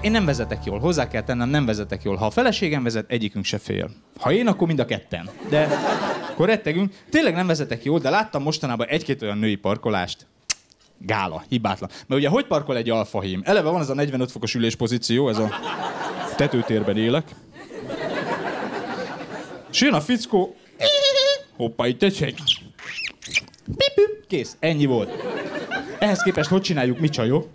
én nem vezetek jól, hozzá kell tennem, nem vezetek jól. Ha a feleségem vezet, egyikünk se fél. Ha én, akkor mind a ketten. De akkor rettegünk. Tényleg nem vezetek jól, de láttam mostanában egy-két olyan női parkolást, gála, hibátlan. Mert ugye hogy parkol egy alfahím? Eleve van ez a 45 fokos üléspozíció, ez a tetőtérben élek. És jön a fickó, hoppá, itt egy Kész, ennyi volt. Ehhez képest hogy csináljuk mi csajok?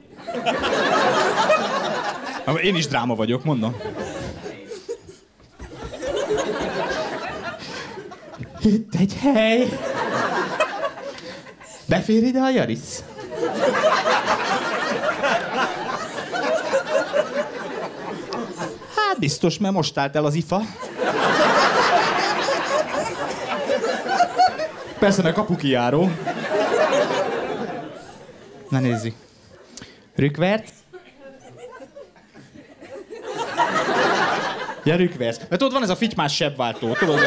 Én is dráma vagyok, mondom. Itt egy hely. Befér ide a Jaris? Hát biztos, mert most állt el az ifa. Persze, mert kijáró. Na nézzük. Rükvert. Gyerünk vesz. Mert ott van ez a fitymás sebváltó, tudod? Ez?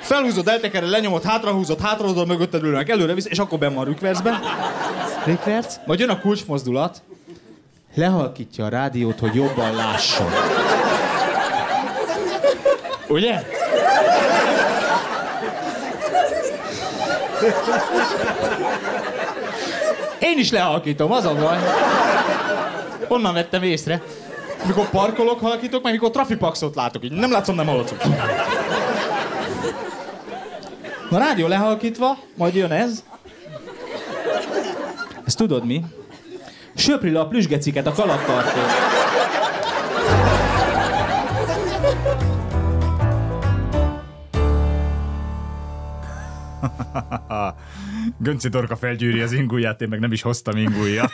Felhúzod, eltekered, lenyomod, hátrahúzod, hátrahúzod, mögötted ülnek, előre visz, és akkor bemar van a Majd jön a kulcsmozdulat. Lehalkítja a rádiót, hogy jobban lásson. Ugye? Én is lehalkítom, az a baj. Honnan vettem észre? Mikor parkolok, halkítok, meg mikor trafipaxot látok, így nem látszom, nem aludszom. Na rádió lehalkítva, majd jön ez. Ezt tudod mi? Söpri le a plüsgeciket a kalaptartó. Gönci torka felgyűri az ingúját, én meg nem is hoztam ingújat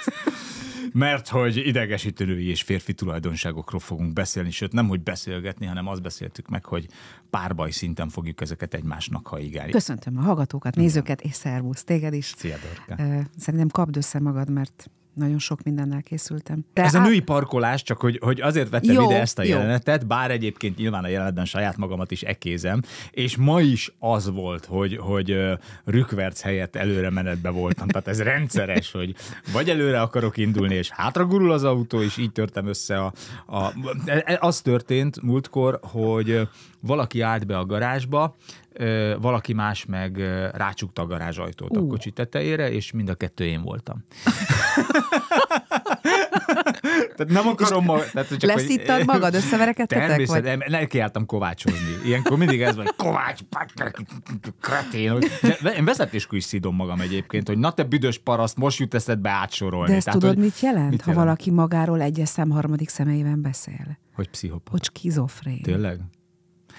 mert hogy idegesítő női és férfi tulajdonságokról fogunk beszélni, sőt nem, hogy beszélgetni, hanem azt beszéltük meg, hogy párbaj szinten fogjuk ezeket egymásnak haigálni. Köszöntöm a hallgatókat, nézőket, Igen. és szervusz téged is. Szia, Dorka. Szerintem kapd össze magad, mert nagyon sok mindennel készültem. De Ez a női parkolás, csak hogy, hogy azért vettem jó, ide ezt a jó. jelenetet, bár egyébként nyilván a jelenetben saját magamat is ekézem, és ma is az volt, hogy, hogy rükverc helyett előre menetbe voltam. Tehát ez rendszeres, hogy vagy előre akarok indulni, és hátra gurul az autó, és így törtem össze a... a e, e, az történt múltkor, hogy valaki állt be a garázsba, valaki más meg rácsukta a garázsajtót uh. a kocsi tetejére, és mind a kettő én voltam. tehát nem akarom ma... Tehát csak, Leszittad hogy, magad, összeverekedtetek? Természetesen, vagy? nem kiálltam kovácsolni. Ilyenkor mindig ez van, kovács, kretén. De én vezetéskor is szidom magam egyébként, hogy na te büdös paraszt, most jut eszedbe átsorolni. De ezt tehát, tudod, hogy, mit jelent, mit ha jelent? valaki magáról egyes szem harmadik szemeiben beszél? Hogy pszichopat. Hogy skizofrén. Tényleg?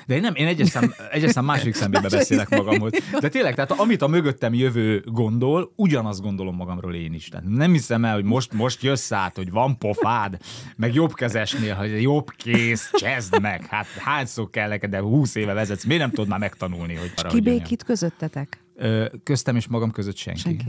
De én nem, én egyes szám, egyes szám második szemébe beszélek magamhoz. De tényleg, tehát amit a mögöttem jövő gondol, ugyanazt gondolom magamról én is. Tehát nem hiszem el, hogy most, most jössz át, hogy van pofád, meg jobb kezesnél, hogy jobb kész, csezd meg. Hát hányszor kell neked, de húsz éve vezetsz, miért nem tudod már megtanulni, hogy Kibékít közöttetek? Köztem és magam között senki. senki.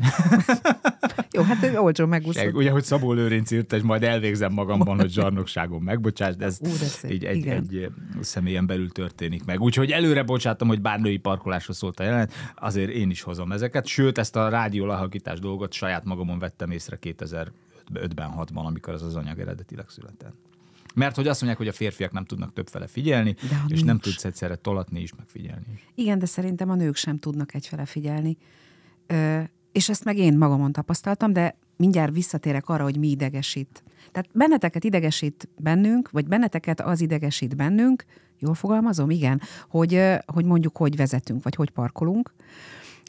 Jó, hát olcsó megúszott. Ugye, hogy Szabó Lőrinc írt, hogy majd elvégzem magamban, hogy zsarnokságon megbocsásd, ez Úr, így egy, egy eh, személyen belül történik meg. Úgyhogy előre bocsátom, hogy bárnői parkolásra szólt a jelenet, azért én is hozom ezeket, sőt ezt a rádió lehakítás dolgot saját magamon vettem észre 2005-ben, 6-ban, amikor ez az anyag eredetileg született. Mert hogy azt mondják, hogy a férfiak nem tudnak többfele figyelni, de és nincs. nem tudsz egyszerre tolatni és megfigyelni Igen, de szerintem a nők sem tudnak egyfele figyelni. Ö, és ezt meg én magamon tapasztaltam, de mindjárt visszatérek arra, hogy mi idegesít. Tehát benneteket idegesít bennünk, vagy benneteket az idegesít bennünk, jól fogalmazom? Igen. Hogy, hogy mondjuk, hogy vezetünk, vagy hogy parkolunk.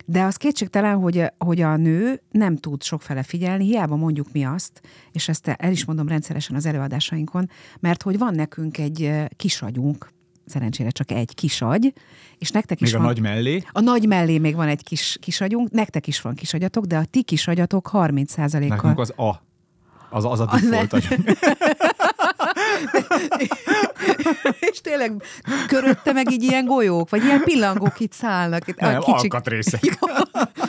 De az kétségtelen, hogy, hogy a nő nem tud sokfele figyelni, hiába mondjuk mi azt, és ezt el is mondom rendszeresen az előadásainkon, mert hogy van nekünk egy kisagyunk, szerencsére csak egy kisagy, és nektek még is a van... a nagy mellé? A nagy mellé még van egy kis kisagyunk, nektek is van kisagyatok, de a ti kisagyatok 30%-kal... Nekünk az a. Az, az a default és tényleg körötte meg így ilyen golyók, vagy ilyen pillangók itt szállnak. Itt, Nem, kicsik... alkatrészek.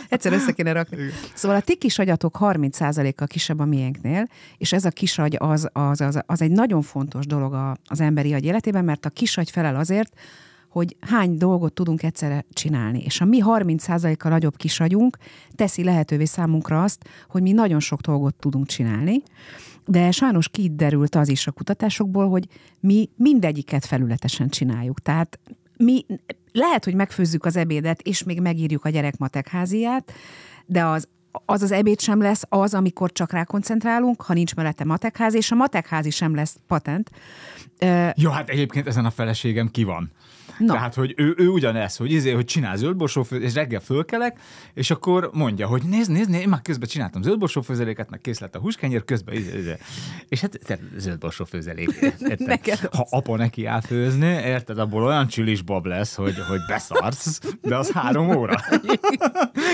Egyszer össze kéne rakni. Igen. Szóval a ti kis agyatok 30%-kal kisebb a miénknél, és ez a kis agy az, az, az, az egy nagyon fontos dolog a, az emberi agy életében, mert a kis agy felel azért, hogy hány dolgot tudunk egyszerre csinálni. És a mi 30%-kal nagyobb kisagyunk teszi lehetővé számunkra azt, hogy mi nagyon sok dolgot tudunk csinálni, de sajnos kiderült az is a kutatásokból, hogy mi mindegyiket felületesen csináljuk. Tehát mi lehet, hogy megfőzzük az ebédet, és még megírjuk a gyerek matekháziát, háziát, de az az az ebéd sem lesz az, amikor csak rákoncentrálunk, ha nincs mellette matekház, és a matekházi sem lesz patent. Jó, hát egyébként ezen a feleségem ki van. Na. Tehát, hogy ő, ő ugyanez, hogy izé, hogy csinál zöldborsófőz, és reggel fölkelek, és akkor mondja, hogy nézd, nézd, nézd én már közben csináltam zöldborsófőzeléket, meg kész lett a húskenyér, közben izé, izé. És hát zöldborsófőzelék. ha apa neki áll főzni, érted, abból olyan csilis bab lesz, hogy, hogy beszarsz, de az három óra.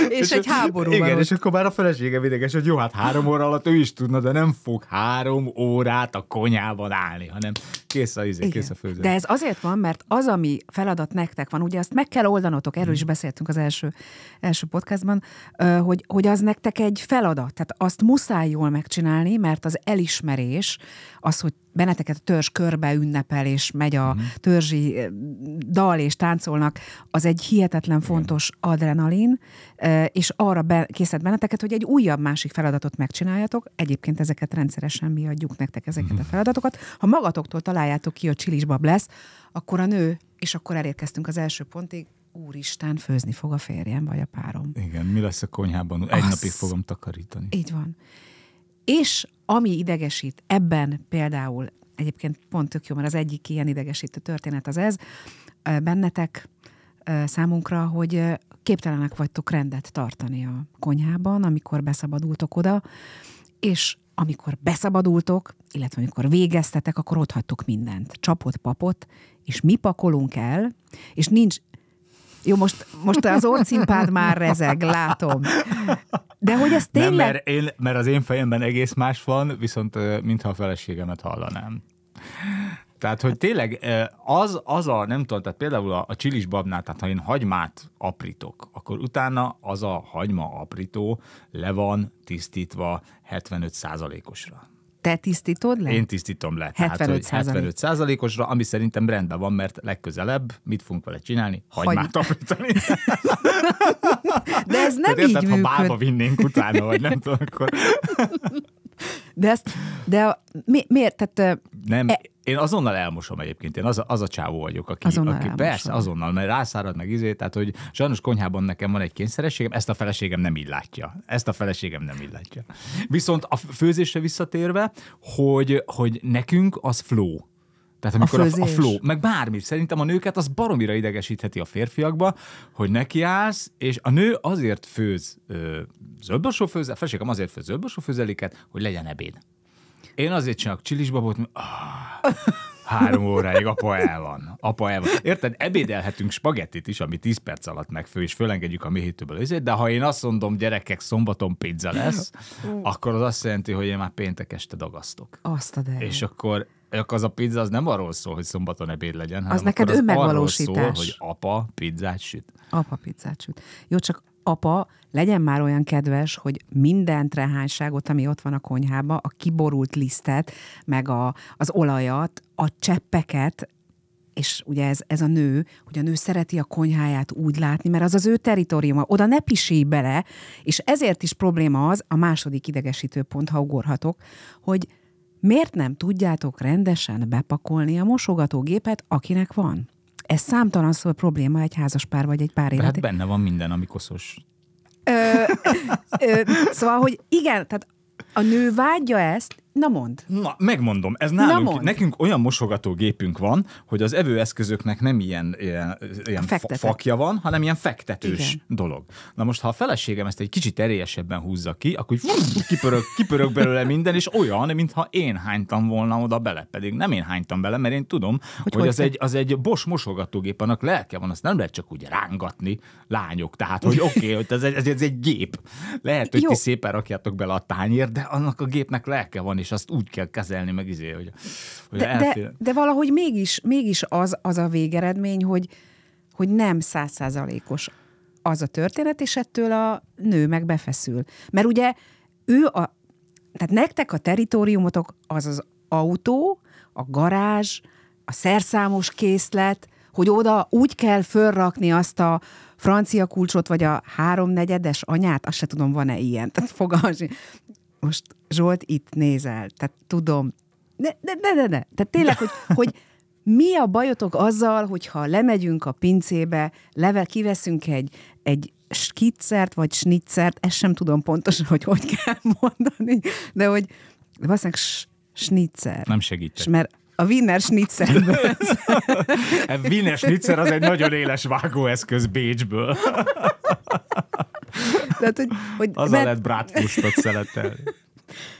és, és, egy háború igen, és akkor bár a felesége védeges, hogy jó, hát három óra alatt ő is tudna, de nem fog három órát a konyában állni, hanem kész a izé, kész a főző. De ez azért van, mert az, ami feladat nektek van, ugye azt meg kell oldanotok, erről mhm. is beszéltünk az első, első podcastban, hogy, hogy az nektek egy feladat, tehát azt muszáj jól megcsinálni, mert az elismerés, az, hogy benneteket a törzs körbe ünnepel, és megy a mhm. törzsi dal, és táncolnak, az egy hihetetlen fontos adrenalin, és arra be, készít benneteket, hogy egy újabb másik feladatot megcsináljatok. Egyébként ezeket rendszeresen mi adjuk nektek ezeket a mhm. feladatokat. Ha magatoktól találjátok ki, hogy csilisbab lesz, akkor a nő, és akkor elérkeztünk az első pontig, úristen, főzni fog a férjem vagy a párom. Igen, mi lesz a konyhában? Egy Azt... napig fogom takarítani. Így van. És ami idegesít ebben például, egyébként pont tök jó, mert az egyik ilyen idegesítő történet az ez, bennetek számunkra, hogy képtelenek vagytok rendet tartani a konyhában, amikor beszabadultok oda, és amikor beszabadultok, illetve amikor végeztetek, akkor ott hagytok mindent. Csapot, papot, és mi pakolunk el, és nincs jó, most, most az orcimpád már rezeg, látom. De hogy ez tényleg... Nem, mert, én, mert az én fejemben egész más van, viszont mintha a feleségemet hallanám. Tehát, hogy tényleg az, az a, nem tudom, tehát például a, a csilis babnát, tehát ha én hagymát aprítok, akkor utána az a hagyma aprító le van tisztítva 75 osra te tisztítod le? Én tisztítom le. 75 tehát, 75 ami szerintem rendben van, mert legközelebb mit fogunk vele csinálni? Hagymát Hagy... aprítani. De ez nem Tehát így érted, működ. ha bába vinnénk utána, vagy nem tudom, akkor... De ezt, de a, mi, miért? Tehát, nem, e, én azonnal elmosom egyébként, én az az a csávó vagyok, aki, azonnal aki persze, azonnal, mert rászárad meg izé, tehát hogy sajnos konyhában nekem van egy kényszerességem, ezt a feleségem nem így látja. Ezt a feleségem nem így látja. Viszont a főzésre visszatérve, hogy, hogy nekünk az flow. Tehát amikor a, a, flow, meg bármi, szerintem a nőket az baromira idegesítheti a férfiakba, hogy állsz, és a nő azért főz zöldborsó főzel, feleségem azért főz zöldborsó főzeléket, hogy legyen ebéd. Én azért csinálok csilisbabot, mert ah, három óráig apa el van. Apa el van. Érted? Ebédelhetünk spagettit is, ami 10 perc alatt megfő, és fölengedjük a méhítőből azért de ha én azt mondom, gyerekek, szombaton pizza lesz, akkor az azt jelenti, hogy én már péntek este dagasztok. Azt a És akkor az a pizza az nem arról szól, hogy szombaton ebéd legyen, hanem az neked az önmegvalósítás. Arról szól, hogy apa pizzát süt. Apa pizzát süt. Jó, csak apa legyen már olyan kedves, hogy minden trehányságot, ami ott van a konyhában, a kiborult lisztet, meg a, az olajat, a cseppeket, és ugye ez, ez a nő, hogy a nő szereti a konyháját úgy látni, mert az az ő teritoriuma, oda ne pisíj bele, és ezért is probléma az, a második idegesítő pont, ha ugorhatok, hogy Miért nem tudjátok rendesen bepakolni a mosogatógépet, akinek van? Ez számtalan szó probléma egy házas pár vagy egy pár élet. Hát benne van minden, ami koszos. Ö, ö, szóval, hogy igen, tehát a nő vágyja ezt, Na mond. Na, megmondom, ez nálunk, Na mond. nekünk olyan mosogatógépünk van, hogy az evőeszközöknek nem ilyen, ilyen, ilyen fakja van, hanem ilyen fektetős Igen. dolog. Na most, ha a feleségem ezt egy kicsit erélyesebben húzza ki, akkor kipörök, kipörög, kipörög belőle minden, és olyan, mintha én hánytam volna oda bele, pedig nem én hánytam bele, mert én tudom, hogy, hogy az, egy, az egy bos mosogatógép, annak lelke van, azt nem lehet csak úgy rángatni lányok, tehát hogy oké, okay, hogy ez, egy ez egy gép. Lehet, hogy Jó. ti szépen rakjátok bele a tányér, de annak a gépnek lelke van, és azt úgy kell kezelni, meg izé, hogy, hogy de, de, de valahogy mégis, mégis az, az a végeredmény, hogy, hogy nem százszázalékos az a történet, és ettől a nő meg befeszül. Mert ugye ő a, tehát nektek a teritoriumotok az az autó, a garázs, a szerszámos készlet, hogy oda úgy kell fölrakni azt a francia kulcsot, vagy a háromnegyedes anyát, azt se tudom, van-e ilyen. Tehát fogalmas most Zsolt itt nézel, tehát tudom, ne, ne, ne, ne, ne. tehát tényleg, hogy, hogy mi a bajotok azzal, hogyha lemegyünk a pincébe, leve, kiveszünk egy, egy skiccert vagy snitzert, ezt sem tudom pontosan, hogy hogy kell mondani, de hogy de valószínűleg snitzer. Nem segít. Mert a Wiener snitzer. a Wiener snitzer az egy nagyon éles vágóeszköz Bécsből. Tehát, hogy, hogy azzal mert... lehet bratwurstot szeletelni.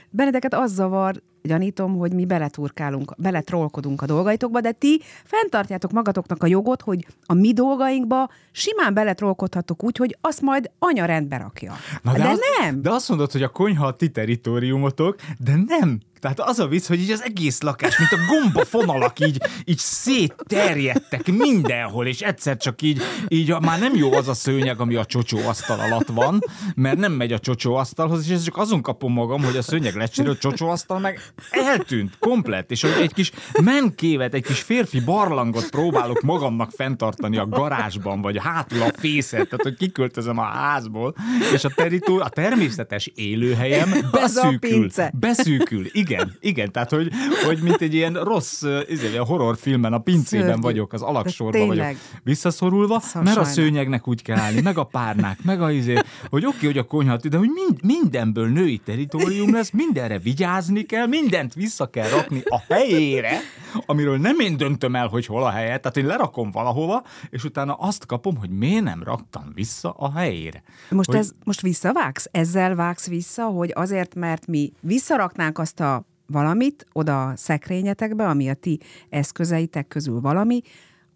Benedeket az zavar, gyanítom, hogy mi beleturkálunk, beletrolkodunk a dolgaitokba, de ti fenntartjátok magatoknak a jogot, hogy a mi dolgainkba simán beletrolkodhatok úgy, hogy azt majd anya rendbe rakja. Na de, de az, nem! De azt mondod, hogy a konyha a ti teritoriumotok, de nem! Tehát az a vicc, hogy így az egész lakás, mint a gomba fonalak így, így szétterjedtek mindenhol, és egyszer csak így, így a, már nem jó az a szőnyeg, ami a csocsó asztal alatt van, mert nem megy a csocsó asztalhoz, és ez csak azon kapom magam, hogy a szőnyeg lecserül, a csocsó asztal meg eltűnt komplet, és egy kis menkévet, egy kis férfi barlangot próbálok magamnak fenntartani a garázsban, vagy hátul a fészet, tehát hogy kiköltözöm a házból, és a, teritó, a természetes élőhelyem beszűkül. Beszűkül, igen, igen, tehát hogy, hogy mint egy ilyen rossz a izé, horrorfilmen a pincében Szörnyű. vagyok, az alaksorban vagyok visszaszorulva, szóval mert sajnos. a szőnyegnek úgy kell állni, meg a párnák, meg a izé, hogy oké, okay, hogy a konyhat, de hogy mind, mindenből női teritorium lesz, mindenre vigyázni kell, mind mindent vissza kell rakni a helyére, amiről nem én döntöm el, hogy hol a helye, tehát én lerakom valahova, és utána azt kapom, hogy miért nem raktam vissza a helyére. Most, hogy... ez, most visszavágsz? Ezzel vágsz vissza, hogy azért, mert mi visszaraknánk azt a valamit oda a szekrényetekbe, ami a ti eszközeitek közül valami,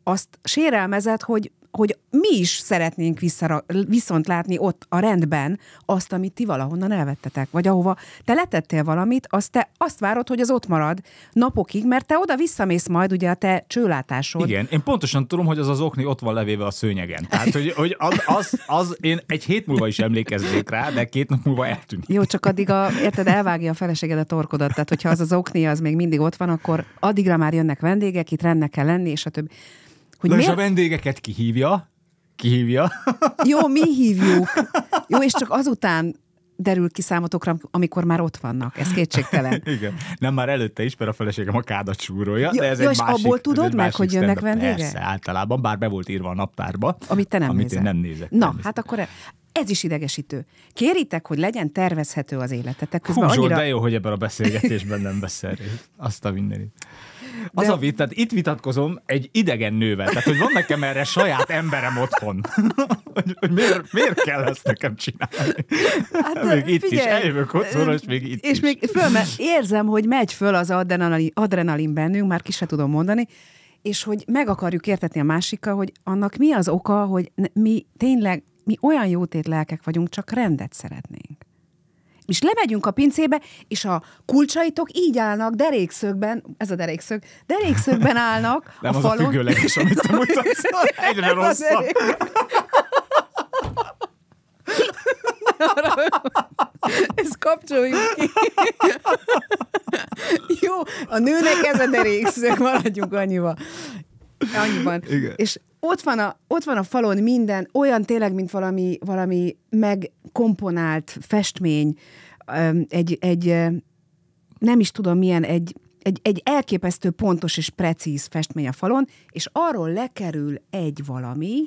azt sérelmezett, hogy hogy mi is szeretnénk vissza, viszont látni ott a rendben azt, amit ti valahonnan elvettetek, vagy ahova te letettél valamit, azt te azt várod, hogy az ott marad napokig, mert te oda visszamész majd ugye a te csőlátásod. Igen, én pontosan tudom, hogy az az okni ott van levéve a szőnyegen. Tehát, hogy, hogy az, az, az, én egy hét múlva is emlékeznék rá, de két nap múlva eltűnik. Jó, csak addig a, érted, elvágja a feleséged a torkodat, tehát hogyha az az okni az még mindig ott van, akkor addigra már jönnek vendégek, itt rendnek kell lenni, és a többi. Hogy Na miért... és a vendégeket kihívja, kihívja. Jó, mi hívjuk. Jó, és csak azután derül ki számotokra, amikor már ott vannak. Ez kétségtelen. Igen. Nem már előtte is, mert a feleségem a kádat súrolja. Jó, de ez jó, egy és másik, abból tudod meg, hogy jönnek vendégek? Persze, általában, bár be volt írva a naptárba. Amit te nem amit nézel. én nem nézek. Na, hát akkor ez is idegesítő. Kéritek, hogy legyen tervezhető az életetek. Közben annyira... de jó, hogy ebben a beszélgetésben nem beszél. Azt a mindenit. Az De... a vit, tehát itt vitatkozom egy idegen nővel. Tehát, hogy van nekem erre saját emberem otthon. hogy, hogy miért, miért kell ezt nekem csinálni? Hát, hát még figyelj, is, eljövök otthonra, és még itt És is. még föl, mert érzem, hogy megy föl az adrenalin, adrenalin bennünk, már ki se tudom mondani, és hogy meg akarjuk értetni a másikkal, hogy annak mi az oka, hogy mi tényleg mi olyan jótét lelkek vagyunk, csak rendet szeretnénk. És lemegyünk a pincébe, és a kulcsaitok így állnak derékszögben, ez a derékszög, derékszögben állnak Nem a az falon. a függőleg is, amit te mutatsz. Egyre rosszabb. ezt kapcsoljuk ki. Jó, a nőnek ez a derékszög, maradjunk annyiba. Annyiban. Igen. És ott van, a, ott van a falon minden, olyan tényleg, mint valami, valami megkomponált festmény, egy, egy nem is tudom milyen, egy, egy, egy elképesztő pontos és precíz festmény a falon, és arról lekerül egy valami,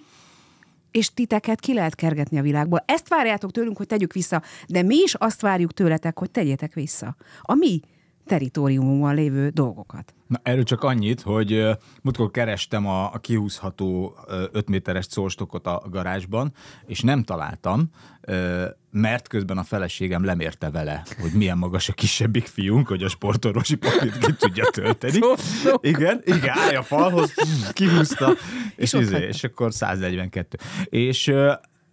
és titeket ki lehet kergetni a világból. Ezt várjátok tőlünk, hogy tegyük vissza, de mi is azt várjuk tőletek, hogy tegyétek vissza a mi teritoriumunkban lévő dolgokat. Na, erről csak annyit, hogy uh, múltkor kerestem a, a kihúzható uh, 5 méteres szórstokot a garázsban, és nem találtam, uh, mert közben a feleségem lemérte vele, hogy milyen magas a kisebbik fiunk, hogy a sportorvosi papírt ki tudja tölteni. igen, igen, állj a falhoz, kihúzta, és, és, izé, és akkor 142. És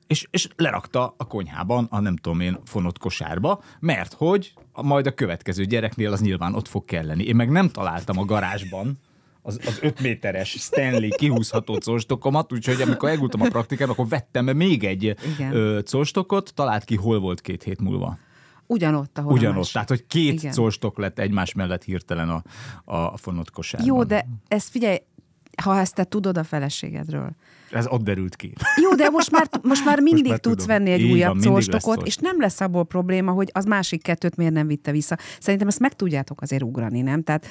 és, és lerakta a konyhában, a nem tudom én, fonott kosárba, mert hogy a majd a következő gyereknél az nyilván ott fog kelleni. Én meg nem találtam a garázsban az, az öt méteres Stanley kihúzható colstokomat, úgyhogy amikor elgultam a praktikán, akkor vettem még egy ö, colstokot, talált ki, hol volt két hét múlva. Ugyanott, ahol Ugyanott, más. tehát hogy két Igen. colstok lett egymás mellett hirtelen a, a fonott kosárban. Jó, de ez figyelj, ha ezt te tudod a feleségedről, ez ott derült ki. Jó, de most már, most már mindig most már tudsz tudom. venni egy Így újabb van, és nem lesz abból probléma, hogy az másik kettőt miért nem vitte vissza. Szerintem ezt meg tudjátok azért ugrani, nem? Tehát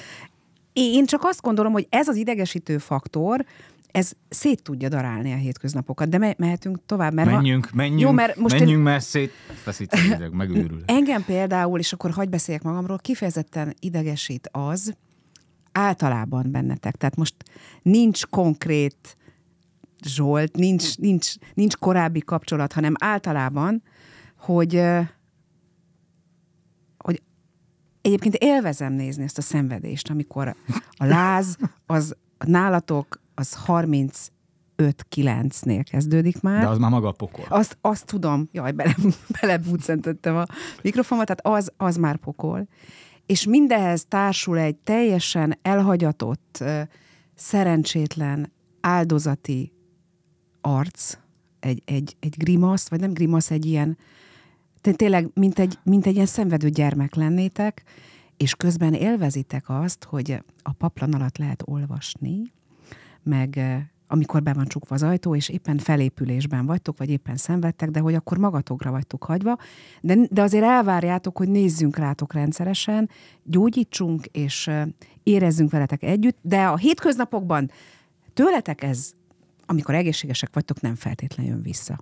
én csak azt gondolom, hogy ez az idegesítő faktor, ez szét tudja darálni a hétköznapokat, de me- mehetünk tovább. Mert menjünk, ha... menjünk, Jó, mert most menjünk, én... mert szét feszítsenek, megőrül. Engem például, és akkor hagyj beszéljek magamról, kifejezetten idegesít az, általában bennetek, tehát most nincs konkrét Zsolt, nincs, nincs, nincs korábbi kapcsolat, hanem általában, hogy, hogy egyébként élvezem nézni ezt a szenvedést, amikor a láz, az nálatok, az 30 5-9-nél kezdődik már. De az már maga a pokol. Azt, azt tudom, jaj, bele, a mikrofonba, tehát az, az már pokol. És mindehez társul egy teljesen elhagyatott, szerencsétlen, áldozati arc, egy, egy, egy grimasz, vagy nem grimasz, egy ilyen, tényleg, mint egy, mint egy ilyen szenvedő gyermek lennétek, és közben élvezitek azt, hogy a paplan alatt lehet olvasni, meg eh, amikor be van csukva az ajtó, és éppen felépülésben vagytok, vagy éppen szenvedtek, de hogy akkor magatokra vagytok hagyva, de, de azért elvárjátok, hogy nézzünk rátok rendszeresen, gyógyítsunk, és eh, érezzünk veletek együtt, de a hétköznapokban tőletek ez amikor egészségesek vagytok, nem feltétlenül jön vissza.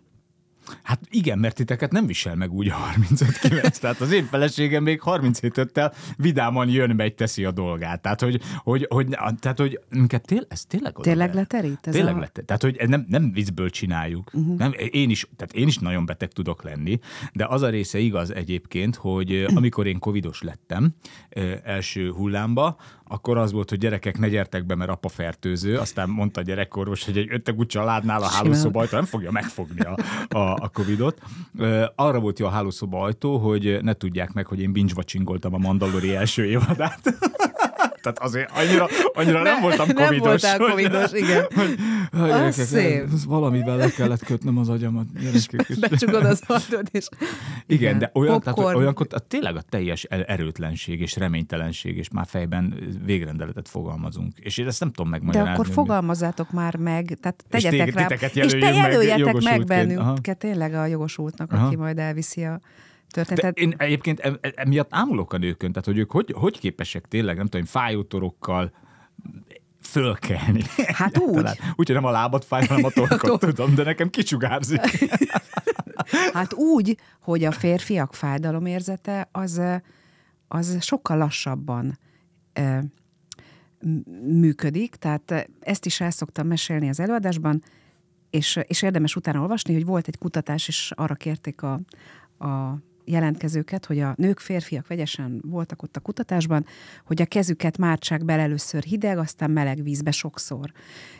Hát igen, mert titeket nem visel meg úgy a 35 Tehát az én feleségem még 37 öttel vidáman jön, megy, teszi a dolgát. Tehát, hogy, hogy, hogy, tehát, hogy minket tél, ez tényleg oda Tényleg leterít? Ez tényleg a... leterít. Tehát, hogy nem, nem viccből csináljuk. Uh-huh. Nem, én is, tehát én is nagyon beteg tudok lenni, de az a része igaz egyébként, hogy amikor én covidos lettem első hullámba, akkor az volt, hogy gyerekek, ne gyertek be, mert apa fertőző. Aztán mondta a gyerekorvos, hogy egy öttegú családnál a hálószobajta nem fogja megfogni a, a, a Covidot. Arra volt jó a hálószoba ajtó, hogy ne tudják meg, hogy én binge watchingoltam a Mandalori első évadát. tehát azért annyira, annyira ne, nem voltam covidos. Nem voltál covidos, hogy, igen. Hogy, hogy az gyerekek, szép. Ez valamivel le kellett kötnöm az agyamat. becsukod az ajtót, és... Igen, igen de olyan, popcorn. tehát, olyankor tényleg a teljes e- erőtlenség és reménytelenség, és már fejben végrendeletet fogalmazunk. És én ezt nem tudom megmagyarázni. De akkor fogalmazzátok már meg, tehát tegyetek és rá. És te jelöljetek meg, meg bennünket, tényleg a jogosultnak, aki majd elviszi a történetet. De én egyébként e-, emiatt ámulok a nőkön, tehát hogy ők hogy, hogy képesek tényleg, nem tudom, fájótorokkal fölkelni. Hát úgy. Úgyhogy nem a lábat fáj, hanem a torkot tudom, de nekem kicsugárzik. hát úgy, hogy a férfiak fájdalomérzete az, az sokkal lassabban működik, tehát ezt is el szoktam mesélni az előadásban, és, és érdemes utána olvasni, hogy volt egy kutatás, és arra kérték a, a jelentkezőket, hogy a nők, férfiak vegyesen voltak ott a kutatásban, hogy a kezüket mártsák bele először hideg, aztán meleg vízbe sokszor.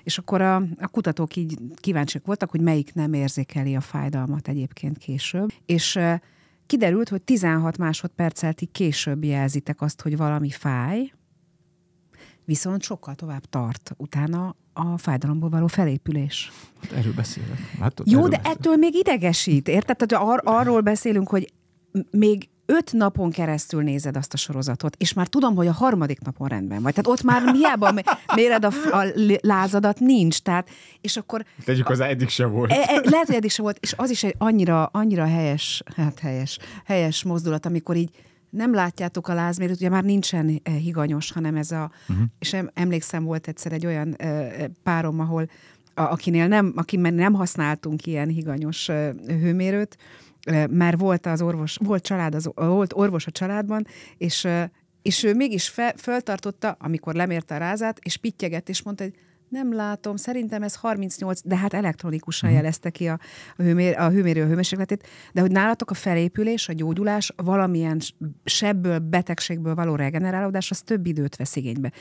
És akkor a, a kutatók így kíváncsiak voltak, hogy melyik nem érzékeli a fájdalmat egyébként később. És kiderült, hogy 16 másodperceltig később jelzitek azt, hogy valami fáj, viszont sokkal tovább tart utána a fájdalomból való felépülés. Hát erről beszélek. Hát Jó, erről de beszélek. ettől még idegesít, érted? Tehát ar- arról beszélünk, hogy még öt napon keresztül nézed azt a sorozatot, és már tudom, hogy a harmadik napon rendben vagy. Tehát ott már hiába méred a, a lázadat, nincs. Tehát, és akkor... Tegyük az eddig sem volt. E, e, lehet, hogy eddig sem volt, és az is egy annyira, annyira helyes, hát helyes, helyes mozdulat, amikor így nem látjátok a lázmérőt, ugye már nincsen e, higanyos, hanem ez a... Uh-huh. És emlékszem, volt egyszer egy olyan e, e, párom, ahol a, akinél nem, akiben nem használtunk ilyen higanyos hőmérőt, már volt az orvos, volt, család az, volt orvos a családban, és, és ő mégis fe, föltartotta, amikor lemérte a rázát, és pittyegett, és mondta, hogy nem látom, szerintem ez 38, de hát elektronikusan mhm. jelezte ki a, a, hőmér, a hőmérő hőmérsékletét, de hogy nálatok a felépülés, a gyógyulás, valamilyen sebből, betegségből való regenerálódás, az több időt vesz igénybe.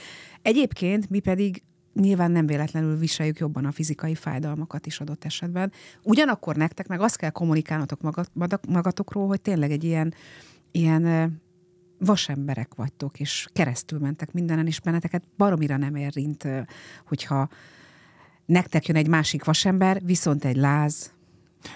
Egyébként mi pedig nyilván nem véletlenül viseljük jobban a fizikai fájdalmakat is adott esetben. Ugyanakkor nektek meg azt kell kommunikálnotok magatokról, hogy tényleg egy ilyen, ilyen vasemberek vagytok, és keresztül mentek mindenen, és benneteket baromira nem érint, hogyha nektek jön egy másik vasember, viszont egy láz,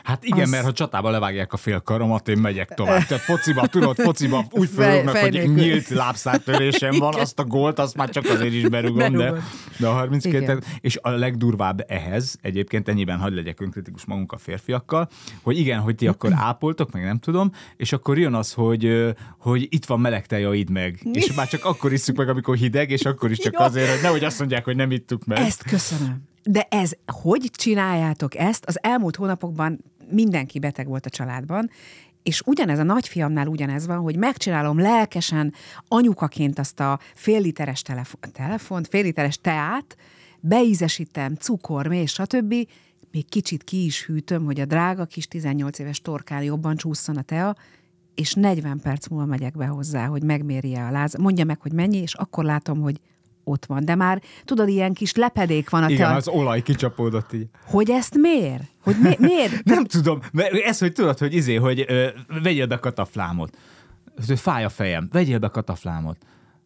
Hát igen, az... mert ha csatába levágják a félkaromat, én megyek tovább. Tehát fociban, tudod, fociban úgy fölrúgnak, Fej, hogy nyílt lábszártörésem van, azt a gólt, azt már csak azért is berúgom, de, de a 32 igen. És a legdurvább ehhez, egyébként ennyiben hagy legyek önkritikus magunk a férfiakkal, hogy igen, hogy ti akkor ápoltok, meg nem tudom, és akkor jön az, hogy, hogy itt van meleg tejaid meg, és már csak akkor isszük meg, amikor hideg, és akkor is csak azért, hogy nehogy azt mondják, hogy nem ittuk meg. Ezt köszönöm. De ez, hogy csináljátok ezt? Az elmúlt hónapokban mindenki beteg volt a családban, és ugyanez a nagyfiamnál ugyanez van, hogy megcsinálom lelkesen anyukaként azt a fél literes telefo- telefont, fél literes teát, beízesítem, cukor, mély, stb., még kicsit ki is hűtöm, hogy a drága kis 18 éves torkán jobban csúszson a tea, és 40 perc múlva megyek be hozzá, hogy megmérje a láz, mondja meg, hogy mennyi, és akkor látom, hogy ott van, de már tudod, ilyen kis lepedék van a Igen, te... az olaj kicsapódott így. Hogy ezt miért? Hogy mi, miért? nem tudom, mert ez, hogy tudod, hogy izé, hogy ö, vegyél be kataflámot. Fáj a fejem, vegyél be kataflámot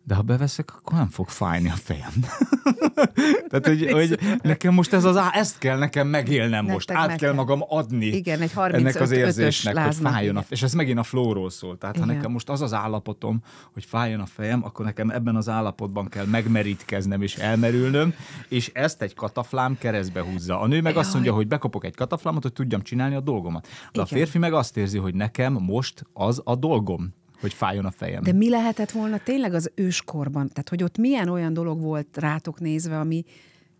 de ha beveszek, akkor nem fog fájni a fejem. Tehát, hogy, hogy nekem most ez az, á, ezt kell nekem megélnem most, Nektek át kell magam adni Igen, egy 35, ennek az érzésnek, hogy fájjon a fejem. És ez megint a flóról szól. Tehát, Igen. ha nekem most az az állapotom, hogy fájjon a fejem, akkor nekem ebben az állapotban kell megmerítkeznem és elmerülnöm, és ezt egy kataflám keresztbe húzza. A nő meg Jaj. azt mondja, hogy bekapok egy kataflámot, hogy tudjam csinálni a dolgomat. De Igen. a férfi meg azt érzi, hogy nekem most az a dolgom hogy fájjon a fejem. De mi lehetett volna tényleg az őskorban? Tehát, hogy ott milyen olyan dolog volt rátok nézve, ami,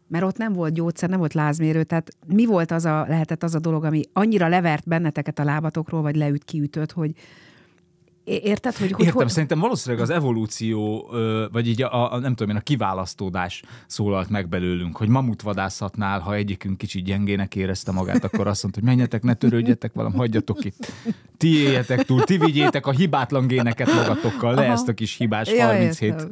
mert ott nem volt gyógyszer, nem volt lázmérő, tehát mi volt az a, lehetett az a dolog, ami annyira levert benneteket a lábatokról, vagy leüt, kiütött, hogy, Érted, hogy, hogy Értem, hogy... szerintem valószínűleg az evolúció, vagy így a, a, nem tudom én, a kiválasztódás szólalt meg belőlünk, hogy mamut vadászatnál, ha egyikünk kicsit gyengének érezte magát, akkor azt mondta, hogy menjetek, ne törődjetek velem, hagyjatok itt. Ti éljetek túl, ti vigyétek a hibátlan géneket magatokkal le, Aha. ezt a kis hibás ja, 37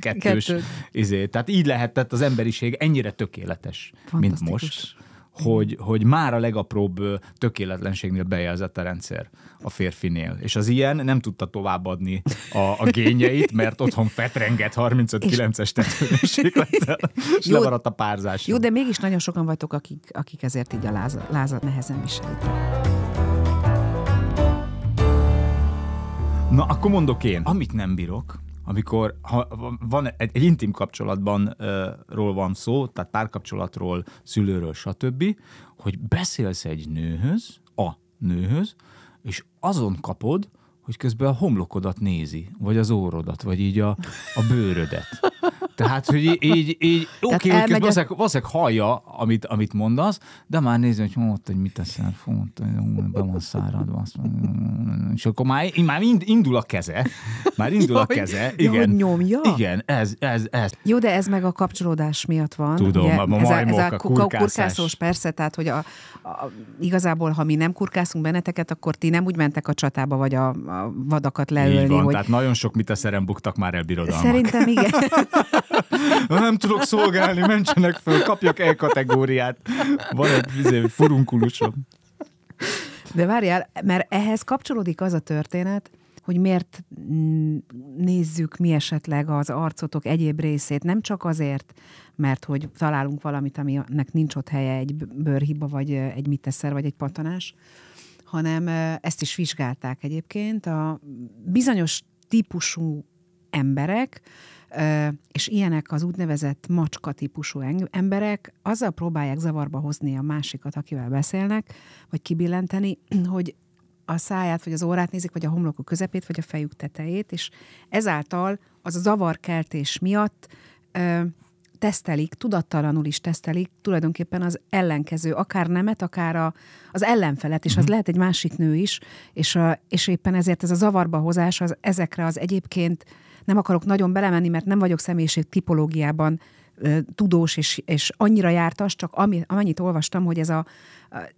kettős. Kettő. Izé. Tehát így lehetett az emberiség ennyire tökéletes, mint most. Mhm. hogy, hogy már a legapróbb tökéletlenségnél bejelzett a rendszer a férfinél. És az ilyen nem tudta továbbadni a, a génjeit, mert otthon fetrenget 35-9-es tetőmérséklettel, és jó, lemaradt a párzás. Jó, de mégis nagyon sokan vagytok, akik, akik ezért így a lázat, lázat nehezen viselitek. Na, akkor mondok én. Amit nem bírok, amikor ha van egy, egy intim kapcsolatban uh, ról van szó, tehát párkapcsolatról, szülőről, stb., hogy beszélsz egy nőhöz, a nőhöz, és azon kapod, hogy közben a homlokodat nézi, vagy az órodat, vagy így a, a bőrödet. Tehát, hogy így, így oké, okay, hogy valószínűleg, valószínűleg hallja, amit, amit mondasz, de már nézi, hogy mondta, hogy mit teszel, font, be van száradva, és akkor már, már indul a keze, már indul a keze, igen. jó, nyomja? Igen, ez, ez, ez. Jó, de ez meg a kapcsolódás miatt van. Tudom, ugye? a majmok, ez a, ez a, a kurkászás. kurkászós, persze, tehát, hogy a, a, igazából, ha mi nem kurkászunk benneteket, akkor ti nem úgy mentek a csatába, vagy a, vadakat leölni. Így van, hogy... tehát nagyon sok mit a szerem buktak már el birodalmak. Szerintem igen. nem tudok szolgálni, mentsenek föl, kapjak el kategóriát. Van egy izé, furunkulusom. De várjál, mert ehhez kapcsolódik az a történet, hogy miért nézzük mi esetleg az arcotok egyéb részét, nem csak azért, mert hogy találunk valamit, aminek nincs ott helye, egy bőrhiba, vagy egy miteszer, vagy egy patanás, hanem ezt is vizsgálták egyébként. A bizonyos típusú emberek, és ilyenek az úgynevezett macska típusú emberek, azzal próbálják zavarba hozni a másikat, akivel beszélnek, vagy kibillenteni, hogy a száját, vagy az órát nézik, vagy a homlokuk közepét, vagy a fejük tetejét, és ezáltal az a zavarkeltés miatt tesztelik, tudattalanul is tesztelik tulajdonképpen az ellenkező, akár nemet, akár a, az ellenfelet, és az mhm. lehet egy másik nő is, és, a, és éppen ezért ez a zavarba hozás az, ezekre az egyébként nem akarok nagyon belemenni, mert nem vagyok személyiség tipológiában ö, tudós, és, és annyira jártas, csak ami, amennyit olvastam, hogy ez a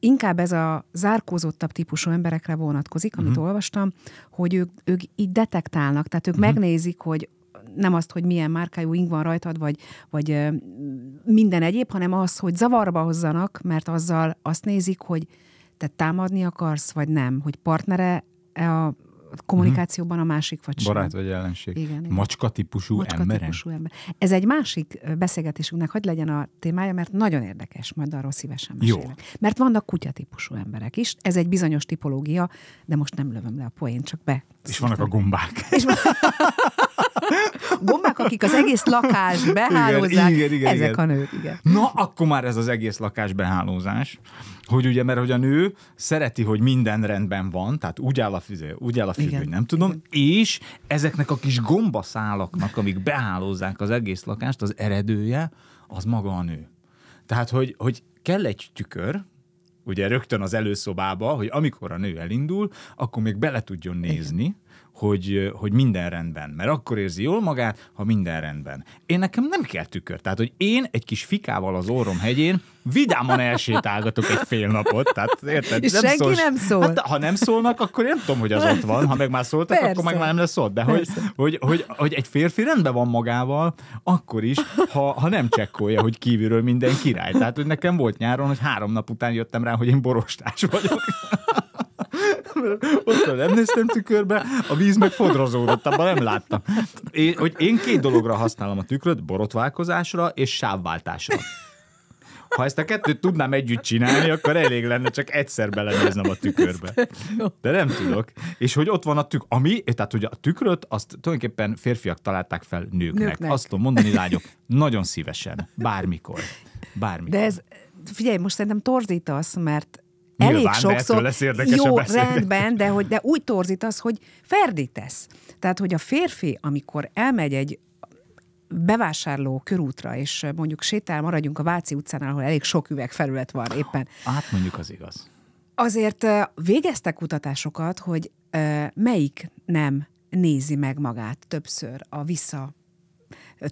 inkább ez a zárkózottabb típusú emberekre vonatkozik, amit uh-huh. olvastam, hogy ők, ők így detektálnak, tehát ők uh-huh. megnézik, hogy nem azt, hogy milyen márkájú ing van rajtad, vagy, vagy minden egyéb, hanem az, hogy zavarba hozzanak, mert azzal azt nézik, hogy te támadni akarsz, vagy nem, hogy partnere a kommunikációban a másik vagy sem. Barát vagy ellenség. Igen, igen. Macska típusú Macska emberek? típusú ember. Ez egy másik beszélgetésünknek, hogy legyen a témája, mert nagyon érdekes, majd arról szívesen mesélek. Jó. Mert vannak kutya típusú emberek is, ez egy bizonyos tipológia, de most nem lövöm le a poént, csak be. És vannak a gombák. És van... Gombák, akik az egész lakást behálózzák, igen, igen, igen, ezek igen. a nők, igen. Na, akkor már ez az egész lakás behálózás hogy ugye, mert hogy a nő szereti, hogy minden rendben van, tehát úgy áll a füző, úgy áll a hogy nem tudom, igen. és ezeknek a kis gombaszálaknak, amik behálózzák az egész lakást, az eredője, az maga a nő. Tehát, hogy, hogy kell egy tükör, ugye rögtön az előszobába, hogy amikor a nő elindul, akkor még bele tudjon nézni, igen hogy, hogy minden rendben. Mert akkor érzi jól magát, ha minden rendben. Én nekem nem kell tükör. Tehát, hogy én egy kis fikával az orrom hegyén vidáman elsétálgatok egy fél napot. Tehát, érted? És nem senki szól, nem szól. Hát, ha nem szólnak, akkor én nem tudom, hogy az ott van. Ha meg már szóltak, Persze. akkor meg már nem lesz ott. De hogy, hogy, hogy, hogy, egy férfi rendben van magával, akkor is, ha, ha nem csekkolja, hogy kívülről minden király. Tehát, hogy nekem volt nyáron, hogy három nap után jöttem rá, hogy én borostás vagyok. Ott nem néztem tükörbe, a víz meg fodrozódott, abban nem láttam. Én, hogy én két dologra használom a tükröt, borotválkozásra és sávváltásra. Ha ezt a kettőt tudnám együtt csinálni, akkor elég lenne csak egyszer belenéznem a tükörbe. De nem tudok. És hogy ott van a tük, ami, tehát hogy a tükröt, azt tulajdonképpen férfiak találták fel nőknek. nőknek. Azt tudom mondani, lányok, nagyon szívesen, bármikor. Bármikor. De ez, figyelj, most szerintem torzítasz, mert Nyilván, elég sokszor. Lesz jó, beszélget. rendben, de, hogy, de úgy az, hogy ferdítesz. Tehát, hogy a férfi, amikor elmegy egy bevásárló körútra, és mondjuk sétál, maradjunk a Váci utcánál, ahol elég sok üvegfelület van éppen. Hát mondjuk az igaz. Azért végeztek kutatásokat, hogy melyik nem nézi meg magát többször a vissza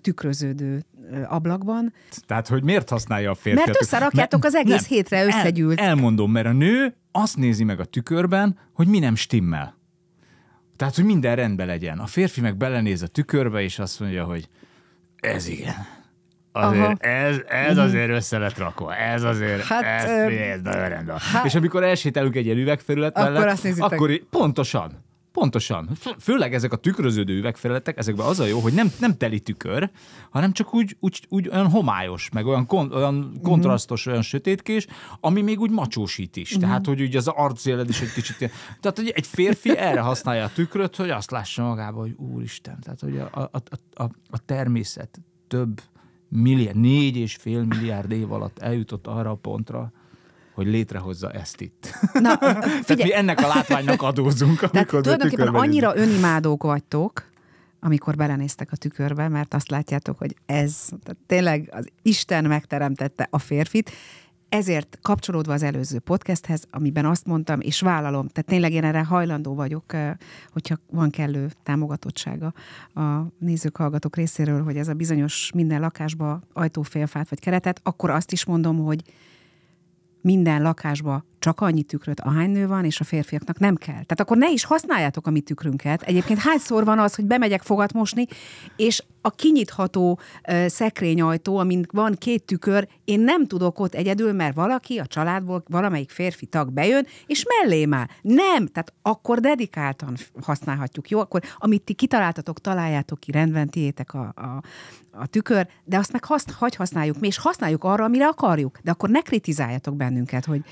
tükröződő ablakban. Tehát, hogy miért használja a férfi? Mert összerakjátok az egész nem, hétre összegyűlt. El, elmondom, mert a nő azt nézi meg a tükörben, hogy mi nem stimmel. Tehát, hogy minden rendben legyen. A férfi meg belenéz a tükörbe, és azt mondja, hogy ez igen. Azért, ez, ez mhm. azért össze lett rakva, ez azért, hát, ez, ez nagyon rendben. Hát, és amikor elsétálunk egy ilyen üvegfelület mellett, akkor, azt akkor pontosan, Pontosan. Főleg ezek a tükröződő üvegfeleletek, ezekben az a jó, hogy nem, nem teli tükör, hanem csak úgy, úgy, úgy olyan homályos, meg olyan, kon, olyan mhm. kontrasztos, uh-huh. olyan sötétkés, ami még úgy macsósít is. Mm-hmm. Tehát, hogy ugye az arcéled is egy kicsit Tehát, hogy egy férfi erre használja a tükröt, hogy azt lássa magába, hogy úristen, tehát, hogy a, a, a, a, a természet több milliárd, négy és fél milliárd év alatt eljutott arra a pontra, hogy létrehozza ezt itt. Na, Tehát mi ennek a látványnak adózunk, amikor Tehát tulajdonképpen annyira önimádók vagytok, amikor belenéztek a tükörbe, mert azt látjátok, hogy ez tehát tényleg az Isten megteremtette a férfit, ezért kapcsolódva az előző podcasthez, amiben azt mondtam, és vállalom, tehát tényleg én erre hajlandó vagyok, eh, hogyha van kellő támogatottsága a nézők, hallgatók részéről, hogy ez a bizonyos minden lakásba ajtófélfát vagy keretet, akkor azt is mondom, hogy minden lakásba csak annyi tükröt, ahány nő van, és a férfiaknak nem kell. Tehát akkor ne is használjátok a mi tükrünket. Egyébként hányszor van az, hogy bemegyek fogat mosni, és a kinyitható uh, szekrényajtó, amin van két tükör, én nem tudok ott egyedül, mert valaki a családból, valamelyik férfi tag bejön, és mellém áll. Nem, tehát akkor dedikáltan használhatjuk, jó? Akkor amit ti kitaláltatok, találjátok ki, rendben tiétek a, a, a tükör, de azt meg hasz, hagy használjuk mi, és használjuk arra, amire akarjuk. De akkor ne kritizáljatok bennünket, hogy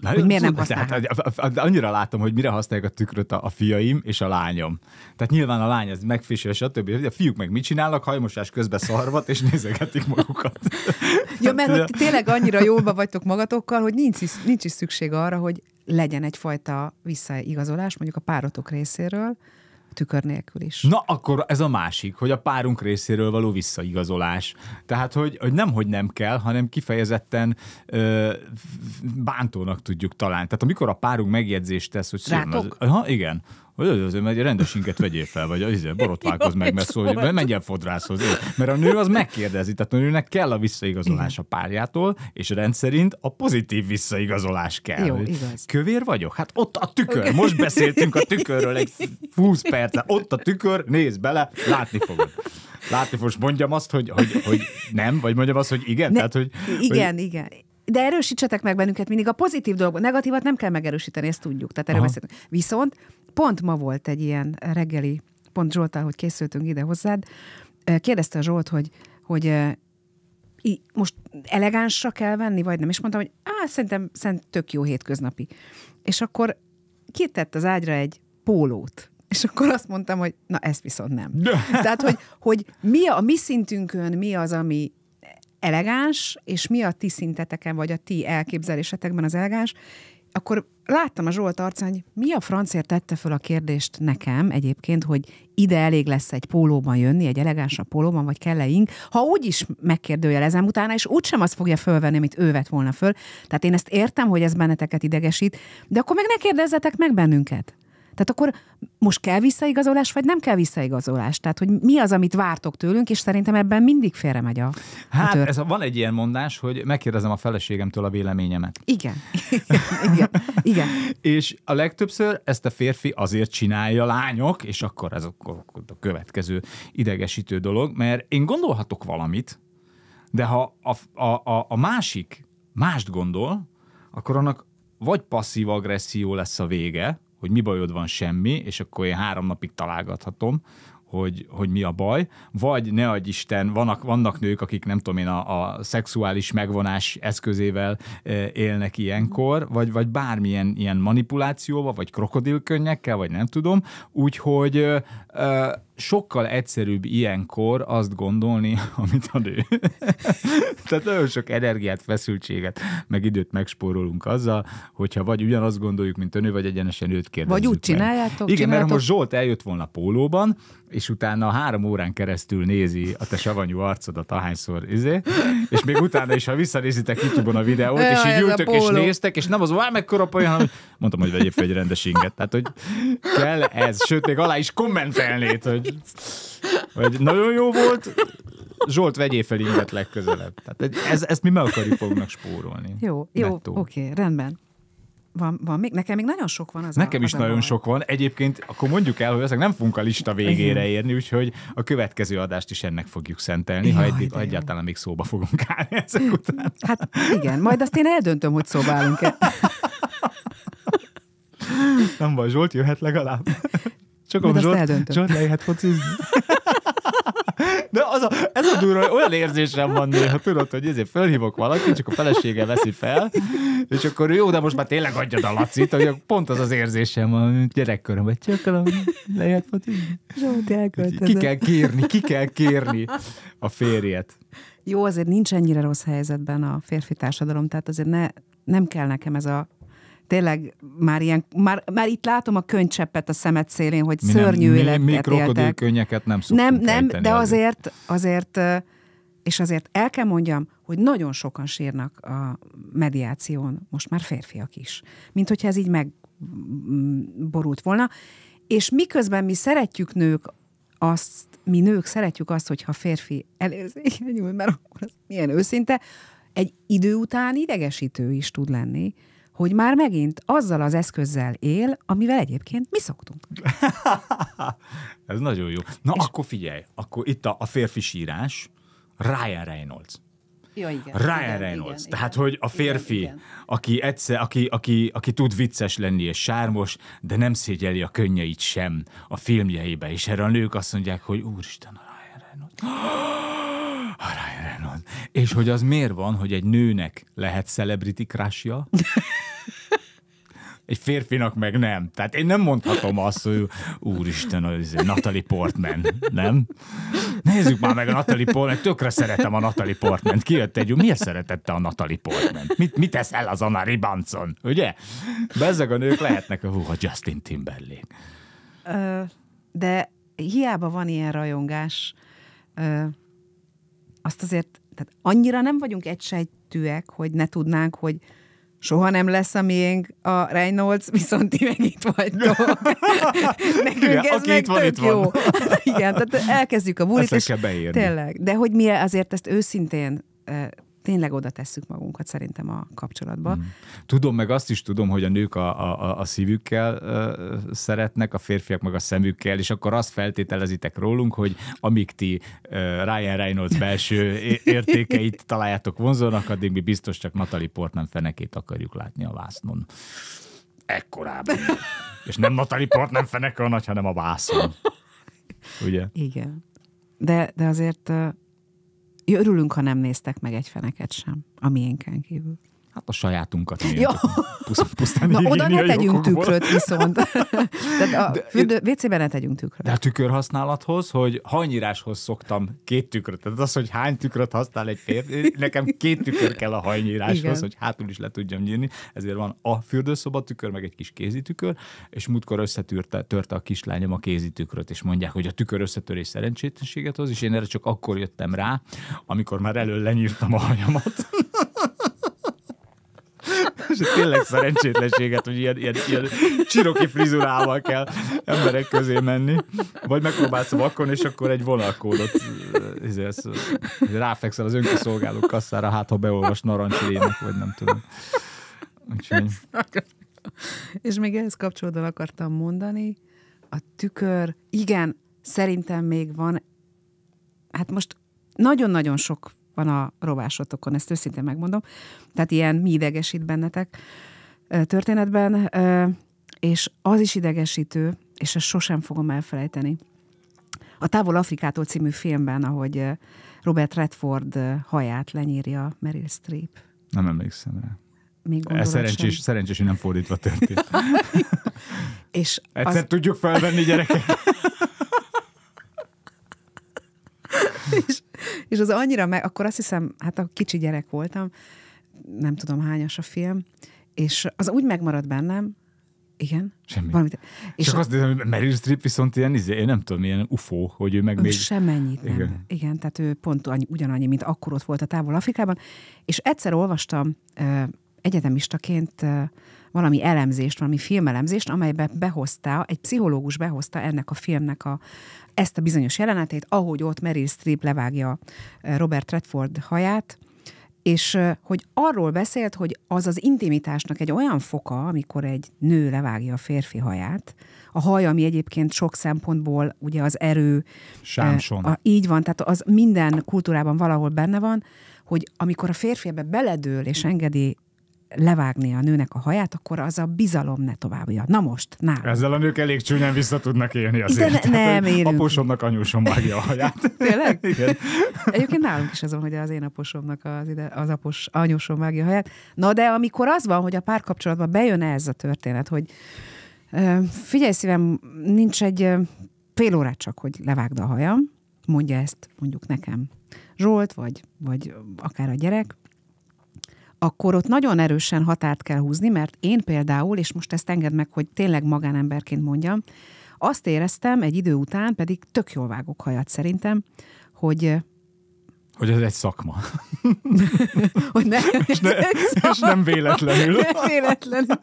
Na, hogy miért nem hát, használják? Tehát, hát, hát, annyira látom, hogy mire használják a tükröt a, a fiaim és a lányom. Tehát nyilván a lány az megfésül, a többi. A fiúk meg mit csinálnak? Hajmosás közben szarvat, és nézegetik magukat. ja, mert hogy tényleg annyira jóba vagytok magatokkal, hogy nincs is, nincs is szükség arra, hogy legyen egyfajta visszaigazolás mondjuk a párotok részéről, tükör nélkül is. Na akkor ez a másik, hogy a párunk részéről való visszaigazolás. Tehát, hogy, hogy nem, hogy nem kell, hanem kifejezetten ö, bántónak tudjuk talán. Tehát amikor a párunk megjegyzést tesz, hogy... Rátok? igen hogy az, azért, egy rendesinket vegyél fel, vagy az, borotválkozz meg, mert szól, hogy menjen fodrászhoz. Ő. Mert a nő az megkérdezi, tehát a nőnek kell a visszaigazolás a párjától, és rendszerint a pozitív visszaigazolás kell. Jó, igaz. Kövér vagyok? Hát ott a tükör. Most beszéltünk a tükörről egy 20 perc. Ott a tükör, nézd bele, látni fogod. Látni most mondjam azt, hogy, hogy, hogy nem, vagy mondjam azt, hogy igen? Ne, tehát, hogy, igen, hogy... igen. De erősítsetek meg bennünket mindig a pozitív dolgok. Negatívat nem kell megerősíteni, ezt tudjuk. Tehát erről Viszont pont ma volt egy ilyen reggeli, pont Zsoltál, hogy készültünk ide hozzád, kérdezte a Zsolt, hogy, hogy most elegánsra kell venni, vagy nem? És mondtam, hogy á, szerintem, szerintem tök jó hétköznapi. És akkor kitett az ágyra egy pólót. És akkor azt mondtam, hogy na ezt viszont nem. Tehát, hogy, hogy mi a, a mi szintünkön mi az, ami elegáns, és mi a ti szinteteken, vagy a ti elképzelésetekben az elegáns, akkor láttam a Zsolt arcán, hogy mi a francért tette föl a kérdést nekem egyébként, hogy ide elég lesz egy pólóban jönni, egy elegánsabb pólóban, vagy kell-e ink, ha úgy is megkérdőjelezem utána, és úgysem azt fogja fölvenni, amit ő vett volna föl. Tehát én ezt értem, hogy ez benneteket idegesít, de akkor meg ne kérdezzetek meg bennünket. Tehát akkor most kell visszaigazolás, vagy nem kell visszaigazolás? Tehát, hogy mi az, amit vártok tőlünk, és szerintem ebben mindig félre megy a. Hát, a ez a, van egy ilyen mondás, hogy megkérdezem a feleségemtől a véleményemet. Igen. igen. igen. és a legtöbbször ezt a férfi azért csinálja lányok, és akkor ez a, a következő idegesítő dolog, mert én gondolhatok valamit, de ha a, a, a, a másik mást gondol, akkor annak vagy passzív agresszió lesz a vége, hogy mi bajod van semmi, és akkor én három napig találgathatom, hogy, hogy mi a baj, vagy ne adj Isten, vannak, vannak nők, akik nem tudom én, a, a szexuális megvonás eszközével e, élnek ilyenkor, vagy, vagy bármilyen ilyen manipulációval, vagy krokodilkönnyekkel, vagy nem tudom, úgyhogy sokkal egyszerűbb ilyenkor azt gondolni, amit a nő. Tehát nagyon sok energiát, feszültséget, meg időt megspórolunk azzal, hogyha vagy ugyanazt gondoljuk, mint a nő, vagy egyenesen őt kérdezzük. Vagy úgy meg. csináljátok, Igen, csináljátok. mert ha most Zsolt eljött volna pólóban, és utána három órán keresztül nézi a te savanyú arcodat ahányszor, izé, és még utána is, ha visszanézitek YouTube-on a videót, ja, és így ültök és néztek, és nem az már mekkora poén, hanem mondtam, hogy vegyél fel egy rendes inget. Tehát, hogy kell ez, sőt, még alá is kommentelnéd, hogy, hogy nagyon jó volt, Zsolt, vegyél fel inget legközelebb. Tehát ez, ezt mi meg akarjuk fognak spórolni. Jó, jó, oké, okay, rendben. Van, van még? Nekem még nagyon sok van az Nekem a, is a nagyon baj. sok van. Egyébként akkor mondjuk el, hogy ezek nem fogunk a lista végére érni, úgyhogy a következő adást is ennek fogjuk szentelni, Jaj, ha eddig, egyáltalán még szóba fogunk állni ezek hát után. Hát igen, majd azt én eldöntöm, hogy szóba állunk-e. Nem baj, Zsolt jöhet legalább. Csak Zsolt, Zsolt lejöhet focizni. a, ez a durva, olyan érzésem van néha, tudod, hogy ezért fölhívok valakit, csak a felesége veszi fel, és akkor jó, de most már tényleg adjad a lacit, hogy pont az az érzésem a gyerekkoromban, hogy csakalom, lehet, hogy ki kell kérni, ki kell kérni a férjet. Jó, azért nincs ennyire rossz helyzetben a férfi társadalom, tehát azért ne, nem kell nekem ez a tényleg már, ilyen, már, már itt látom a könycseppet a szemed szélén, hogy mi szörnyű nem, életet mi, mi krokodilkönnyeket nem szoktunk Nem, nem, de azért, azért, és azért el kell mondjam, hogy nagyon sokan sírnak a mediáción, most már férfiak is. Mint hogyha ez így megborult mm, volna. És miközben mi szeretjük nők azt, mi nők szeretjük azt, hogyha férfi elérzékenyül, mert akkor az milyen őszinte, egy idő után idegesítő is tud lenni hogy már megint azzal az eszközzel él, amivel egyébként mi szoktunk. Ez nagyon jó. Na És akkor figyelj, akkor itt a, a férfi sírás, Ryan Reynolds. Ja, igen. Ryan Reynolds. Igen, tehát, igen, hogy a férfi, igen, aki egyszer, aki, aki, aki tud vicces lenni és sármos, de nem szégyeli a könnyeit sem a filmjeibe. És erre a nők azt mondják, hogy úristen, a Ryan Reynolds. A Ryan Reynolds. És hogy az miért van, hogy egy nőnek lehet celebrity crushja, egy férfinak meg nem. Tehát én nem mondhatom azt, hogy úristen, az izé, Natalie Portman, nem? Nézzük már meg a Natalie Portman, tökre szeretem a Natalie Portman. Kijött egy, miért szeretette a Natalie Portman? Mit, mit tesz el az Anna Ribancon, ugye? Bezzeg a nők lehetnek a hú, a Justin Timberlake. de hiába van ilyen rajongás, azt azért, tehát annyira nem vagyunk egysejtűek, hogy ne tudnánk, hogy soha nem lesz a miénk a Reynolds, viszont ti meg itt vagytok. Nekünk Igen, ez meg itt van, itt jó. Van. Hát igen, tehát elkezdjük a bulit. Ezt és, Tényleg. De hogy mi azért ezt őszintén eh, tényleg oda tesszük magunkat szerintem a kapcsolatba. Hmm. Tudom, meg azt is tudom, hogy a nők a, a, a szívükkel ö, szeretnek, a férfiak meg a szemükkel, és akkor azt feltételezitek rólunk, hogy amíg ti ö, Ryan Reynolds belső értékeit találjátok vonzónak, addig mi biztos csak Natalie Portman fenekét akarjuk látni a vásznon. Ekkorában. és nem Natalie Portman feneke a nagy, hanem a vászon. Ugye? Igen. De, de azért örülünk, ha nem néztek meg egy feneket sem, a miénken kívül. Hát a sajátunkat ja. pusztán Na, oda ne tegyünk tükröt viszont. Tehát a de, WC-ben ne tegyünk tükröt. De a tükörhasználathoz, hogy hajnyíráshoz szoktam két tükröt. Tehát az, hogy hány tükröt használ egy férfi, nekem két tükör kell a hajnyíráshoz, Igen. hogy hátul is le tudjam nyírni. Ezért van a fürdőszoba tükör, meg egy kis kézitükör, és múltkor összetörte törte a kislányom a kézitükröt, és mondják, hogy a tükör összetörés szerencsétlenséget hoz, és én erre csak akkor jöttem rá, amikor már elő lenyírtam a hajamat. És tényleg szerencsétlenséget, hogy ilyen, ilyen, ilyen csiroki frizurával kell emberek közé menni. Vagy megpróbálsz a vakon, és akkor egy vonalkódot eh, izé, eh, ráfekszel az önkiszolgáló kasszára, hát ha beolvas narancslének, vagy nem tudom. Úgyhogy... És még ehhez kapcsolódóan akartam mondani, a tükör, igen, szerintem még van, hát most nagyon-nagyon sok van a rovásotokon, ezt őszintén megmondom. Tehát ilyen mi idegesít bennetek történetben, és az is idegesítő, és ezt sosem fogom elfelejteni. A Távol Afrikától című filmben, ahogy Robert Redford haját lenyírja Meryl Streep. Nem emlékszem rá. Még Ez szerencsés, sem. szerencsés, hogy nem fordítva történt. és Egyszer az... tudjuk felvenni gyerekek. és és az annyira meg, akkor azt hiszem, hát a kicsi gyerek voltam, nem tudom hányas a film, és az úgy megmaradt bennem, igen. Semmi. Valamit. És Csak a... azt hiszem, hogy Meryl Streep viszont ilyen, izé, én nem tudom, ilyen ufó, hogy ő meg még... Semennyit igen. nem. Igen, tehát ő pont annyi, ugyanannyi, mint akkor ott volt a távol Afrikában. És egyszer olvastam egyetemistaként valami elemzést, valami filmelemzést, amelybe behozta, egy pszichológus behozta ennek a filmnek a, ezt a bizonyos jelenetét, ahogy ott Meryl Streep levágja eh, Robert Redford haját, és eh, hogy arról beszélt, hogy az az intimitásnak egy olyan foka, amikor egy nő levágja a férfi haját, a haj, ami egyébként sok szempontból ugye az erő... Eh, Sámson. A, így van, tehát az minden kultúrában valahol benne van, hogy amikor a férfi ebbe beledől és engedi levágni a nőnek a haját, akkor az a bizalom ne továbbja. Na most, nálunk. Ezzel a nők elég csúnyán vissza tudnak élni azért. ne, nem érünk. Aposomnak anyósom vágja a haját. Tényleg? Igen. Egyébként nálunk is az hogy az én aposomnak az, ide, az apos anyósom vágja a haját. Na de amikor az van, hogy a párkapcsolatban bejön ez a történet, hogy figyelj szívem, nincs egy fél órát csak, hogy levágd a hajam, mondja ezt mondjuk nekem Zsolt, vagy, vagy akár a gyerek, akkor ott nagyon erősen határt kell húzni, mert én például, és most ezt enged meg, hogy tényleg magánemberként mondjam, azt éreztem egy idő után, pedig tök jól vágok hajat szerintem, hogy hogy ez egy szakma. hogy ne, és, ne, szakma. és nem véletlenül. nem véletlenül.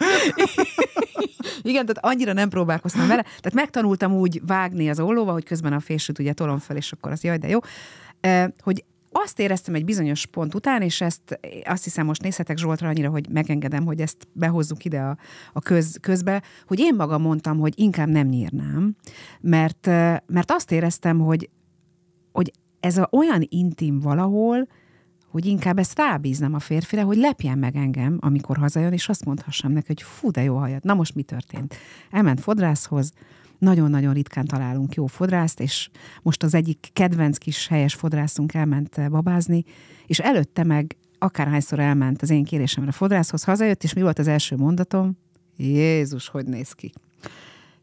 Igen, tehát annyira nem próbálkoztam vele. Tehát megtanultam úgy vágni az ollóval, hogy közben a fésűt ugye tolom fel, és akkor az jaj, de jó. Hogy azt éreztem egy bizonyos pont után, és ezt azt hiszem most nézhetek Zsoltra annyira, hogy megengedem, hogy ezt behozzuk ide a, a köz, közbe, hogy én magam mondtam, hogy inkább nem nyírnám, mert, mert azt éreztem, hogy, hogy ez a, olyan intim valahol, hogy inkább ezt rábíznám a férfire, hogy lepjen meg engem, amikor hazajön, és azt mondhassam neki, hogy fú, de jó hajad. Na most mi történt? Elment fodrászhoz, nagyon-nagyon ritkán találunk jó fodrászt, és most az egyik kedvenc kis helyes fodrászunk elment eh, babázni, és előtte meg akárhányszor elment az én kérésemre fodrászhoz, hazajött, és mi volt az első mondatom? Jézus, hogy néz ki.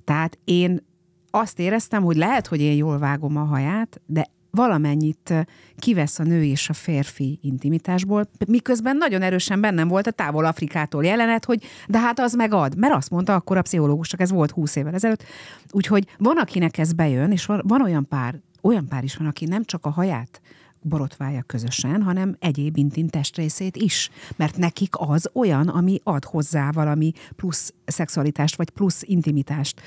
Tehát én azt éreztem, hogy lehet, hogy én jól vágom a haját, de valamennyit kivesz a nő és a férfi intimitásból, miközben nagyon erősen bennem volt a távol Afrikától jelenet, hogy de hát az megad, mert azt mondta akkor a pszichológus, csak ez volt 20 évvel ezelőtt, úgyhogy van, akinek ez bejön, és van, van olyan pár, olyan pár is van, aki nem csak a haját borotválja közösen, hanem egyéb intim testrészét is. Mert nekik az olyan, ami ad hozzá valami plusz szexualitást, vagy plusz intimitást.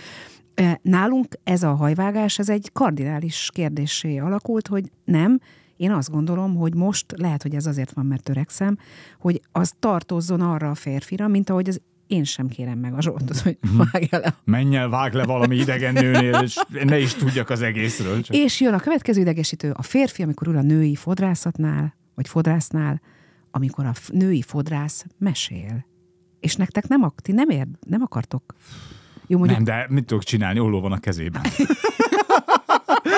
Nálunk ez a hajvágás, ez egy kardinális kérdésé alakult, hogy nem, én azt gondolom, hogy most lehet, hogy ez azért van, mert törekszem, hogy az tartozzon arra a férfira, mint ahogy az én sem kérem meg a Zsoltot, hogy mhm. vágja le. Menj el, vág le valami idegen nőnél, és ne is tudjak az egészről. Csak. És jön a következő idegesítő, a férfi, amikor ül a női fodrászatnál, vagy fodrásznál, amikor a női fodrász mesél. És nektek nem, ti nem, ér, nem akartok jó, mondjuk... Nem, de mit tudok csinálni? Olló van a kezében.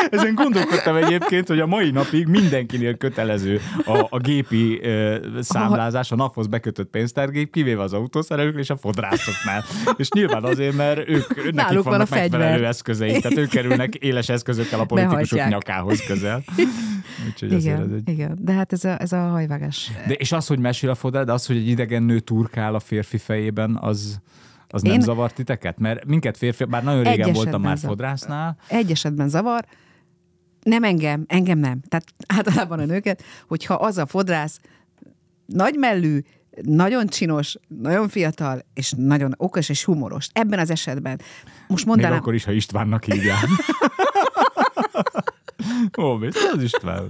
Ezen gondolkodtam egyébként, hogy a mai napig mindenkinél kötelező a, a gépi ö, számlázás, a naphoz bekötött pénztárgép, kivéve az autószerelők és a fodrászoknál. És nyilván azért, mert ők nekik Náluk vannak van megfelelő eszközei, tehát ők kerülnek éles eszközökkel a politikusok Behajtják. nyakához közel. Úgyhogy igen, ez egy... igen, de hát ez a, ez a hajvágás. De, és az, hogy mesél a fodrász, de az, hogy egy idegen nő turkál a férfi fejében, az... Az Én... nem zavar titeket? Mert minket férfi, bár nagyon régen egy voltam már zavar. fodrásznál. Egy esetben zavar, nem engem, engem nem. Tehát általában a nőket, hogyha az a fodrász nagymellű, nagyon csinos, nagyon fiatal, és nagyon okos és humoros. Ebben az esetben. Most mondanám... Még akkor is, ha Istvánnak hívják. Ó, mi az István?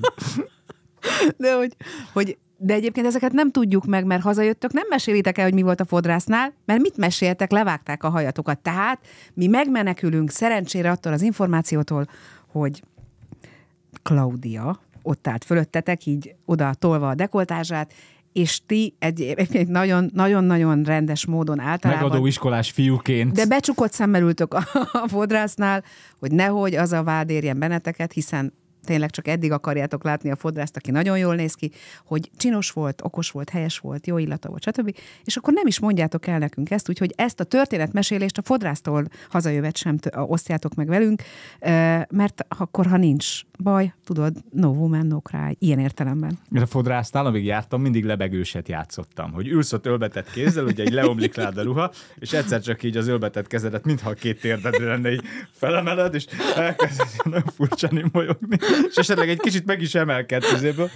De hogy, hogy de egyébként ezeket nem tudjuk meg, mert hazajöttök, nem mesélitek el, hogy mi volt a fodrásznál, mert mit meséltek, levágták a hajatokat. Tehát mi megmenekülünk szerencsére attól az információtól, hogy Claudia ott állt fölöttetek, így oda tolva a dekoltázsát, és ti egy, nagyon-nagyon rendes módon általában... Megadó iskolás fiúként. De becsukott szemmel ültök a, a fodrásznál, hogy nehogy az a vád érjen benneteket, hiszen tényleg csak eddig akarjátok látni a fodrászt, aki nagyon jól néz ki, hogy csinos volt, okos volt, helyes volt, jó illata volt, stb. És akkor nem is mondjátok el nekünk ezt, úgyhogy ezt a történetmesélést a fodrásztól hazajövet sem osztjátok meg velünk, mert akkor, ha nincs baj, tudod, no woman, no cry, ilyen értelemben. Mert a fodrásztál, amíg jártam, mindig lebegőset játszottam, hogy ülsz ott ölbetett kézzel, ugye egy leomlik rád a ruha, és egyszer csak így az ölbetett kezedet, mintha a két térdedre lenne, így felemeled, és elkezdesz nagyon furcsán és esetleg egy kicsit meg is emelkedt az éből.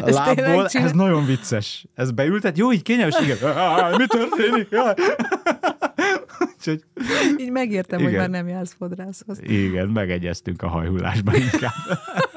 A lábból, ez nagyon vicces. Ez beültet, jó, így kényelmes, igen. Mi történik? Úgyhogy... Így megértem, igen. hogy már nem jársz fodrászhoz. Igen, megegyeztünk a hajhullásban inkább.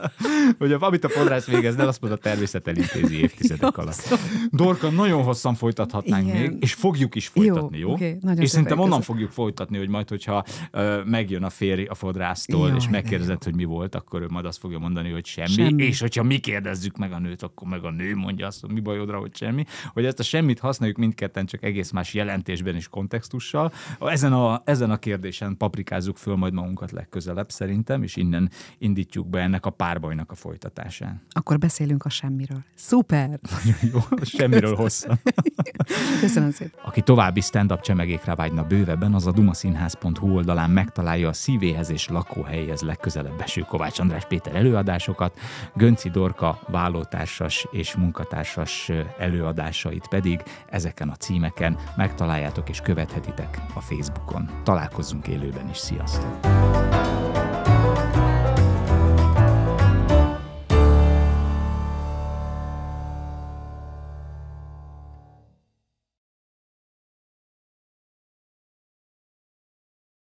Hogy amit a podrász végez, azt mondta, a természet elintézi évtizedek alatt. Szóval. Dorka, nagyon hosszan folytathatnánk Igen. még, és fogjuk is folytatni, jó? jó? Okay, és szerintem onnan között. fogjuk folytatni, hogy majd, hogyha ö, megjön a férj a fodrásztól, Jaj, és megkérdezett, hogy mi volt, akkor ő majd azt fogja mondani, hogy semmi. semmi. És hogyha mi kérdezzük meg a nőt, akkor meg a nő mondja azt, hogy mi bajodra, hogy semmi. Hogy ezt a semmit használjuk mindketten, csak egész más jelentésben és kontextussal. Ezen a, ezen a kérdésen paprikázzuk föl majd magunkat legközelebb szerintem, és innen indítjuk be ennek a pár párbajnak a folytatásán. Akkor beszélünk a semmiről. Szuper! Nagyon jó, A semmiről hosszan. Köszönöm szépen. Aki további stand-up csemegékre vágyna bővebben, az a dumaszínház.hu oldalán megtalálja a szívéhez és lakóhelyhez legközelebb eső Kovács András Péter előadásokat, Gönci Dorka vállótársas és munkatársas előadásait pedig ezeken a címeken megtaláljátok és követhetitek a Facebookon. Találkozzunk élőben is. Sziasztok!